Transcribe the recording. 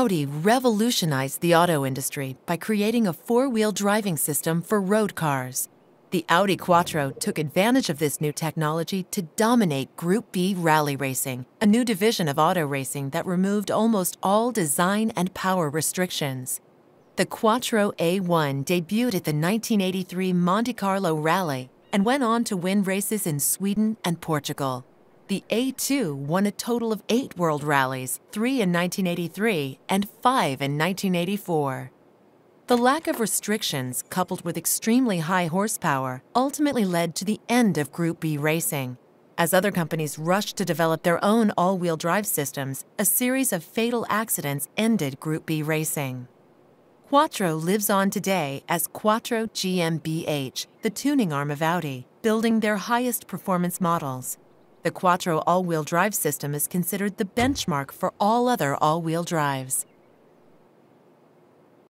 Audi revolutionized the auto industry by creating a four-wheel driving system for road cars. The Audi Quattro took advantage of this new technology to dominate Group B rally racing, a new division of auto racing that removed almost all design and power restrictions. The Quattro A1 debuted at the 1983 Monte Carlo Rally and went on to win races in Sweden and Portugal. The A2 won a total of eight world rallies, three in 1983 and five in 1984. The lack of restrictions, coupled with extremely high horsepower, ultimately led to the end of Group B racing. As other companies rushed to develop their own all wheel drive systems, a series of fatal accidents ended Group B racing. Quattro lives on today as Quattro GmbH, the tuning arm of Audi, building their highest performance models. The Quattro all-wheel drive system is considered the benchmark for all other all-wheel drives.